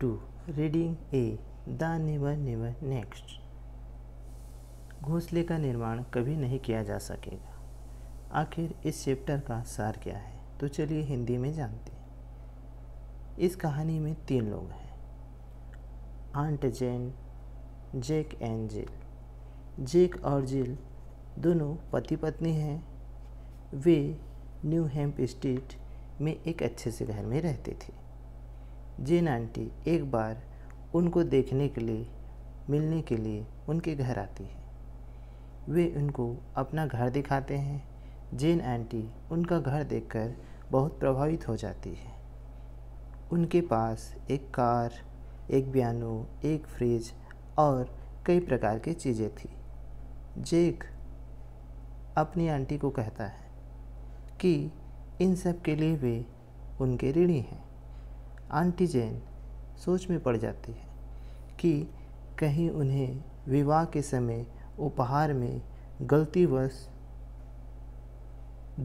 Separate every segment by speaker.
Speaker 1: to reading a the never never next घोंसले का निर्माण कभी नहीं किया जा सकेगा आखिर इस चैप्टर का सार क्या है तो चलिए हिंदी में जानते हैं इस कहानी में तीन लोग हैं आंट जेन जेक एंड जिल जेक और जिल दोनों पति पत्नी हैं वे न्यू हेम्प स्ट्रीट में एक अच्छे से घर में रहते थे जेन आंटी एक बार उनको देखने के लिए मिलने के लिए उनके घर आती है वे उनको अपना घर दिखाते हैं जेन आंटी उनका घर देखकर बहुत प्रभावित हो जाती है उनके पास एक कार एक बियानो एक फ्रिज और कई प्रकार की चीज़ें थी जेक अपनी आंटी को कहता है कि इन सब के लिए वे उनके ऋणी हैं आंटी जैन सोच में पड़ जाती है कि कहीं उन्हें विवाह के समय उपहार में गलतीवश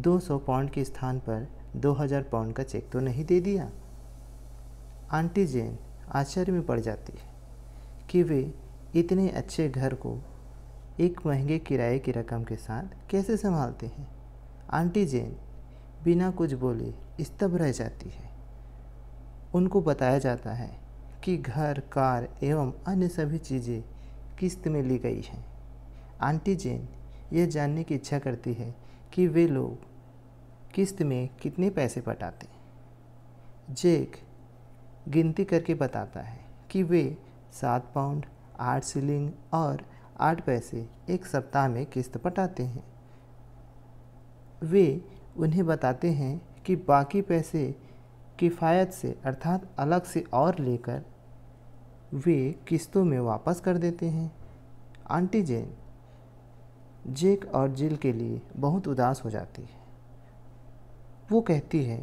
Speaker 1: 200 पाउंड के स्थान पर 2000 पाउंड का चेक तो नहीं दे दिया आंटी जैन आश्चर्य में पड़ जाती है कि वे इतने अच्छे घर को एक महंगे किराए की रकम के साथ कैसे संभालते हैं आंटी जैन बिना कुछ बोले स्तब्ध रह जाती है उनको बताया जाता है कि घर कार एवं अन्य सभी चीज़ें किस्त में ली गई हैं आंटी जेन यह जानने की इच्छा करती है कि वे लोग किस्त में कितने पैसे पटाते जेक गिनती करके बताता है कि वे सात पाउंड आठ सिलिंग और आठ पैसे एक सप्ताह में किस्त पटाते हैं वे उन्हें बताते हैं कि बाकी पैसे किफ़ायत से अर्थात अलग से और लेकर वे किस्तों में वापस कर देते हैं आंटी जेन जेक और जिल के लिए बहुत उदास हो जाती है वो कहती है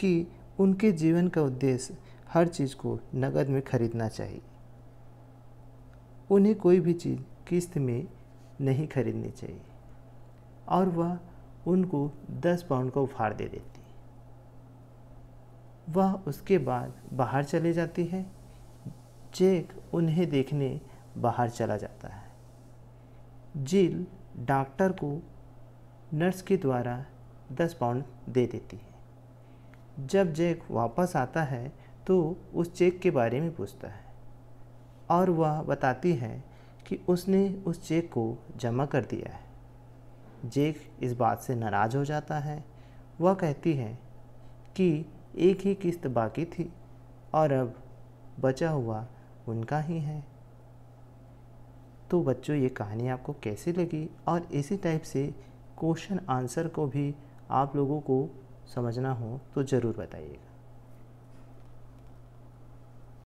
Speaker 1: कि उनके जीवन का उद्देश्य हर चीज़ को नगद में खरीदना चाहिए उन्हें कोई भी चीज़ किस्त में नहीं खरीदनी चाहिए और वह उनको दस पाउंड का उपहार दे देती वह उसके बाद बाहर चले जाती है जेक उन्हें देखने बाहर चला जाता है जिल डॉक्टर को नर्स के द्वारा दस पाउंड दे देती है जब जेक वापस आता है तो उस चेक के बारे में पूछता है और वह बताती है कि उसने उस चेक को जमा कर दिया है जेक इस बात से नाराज़ हो जाता है वह कहती है कि एक ही किस्त बाकी थी और अब बचा हुआ उनका ही है तो बच्चों ये कहानी आपको कैसी लगी और इसी टाइप से क्वेश्चन आंसर को भी आप लोगों को समझना हो तो ज़रूर बताइएगा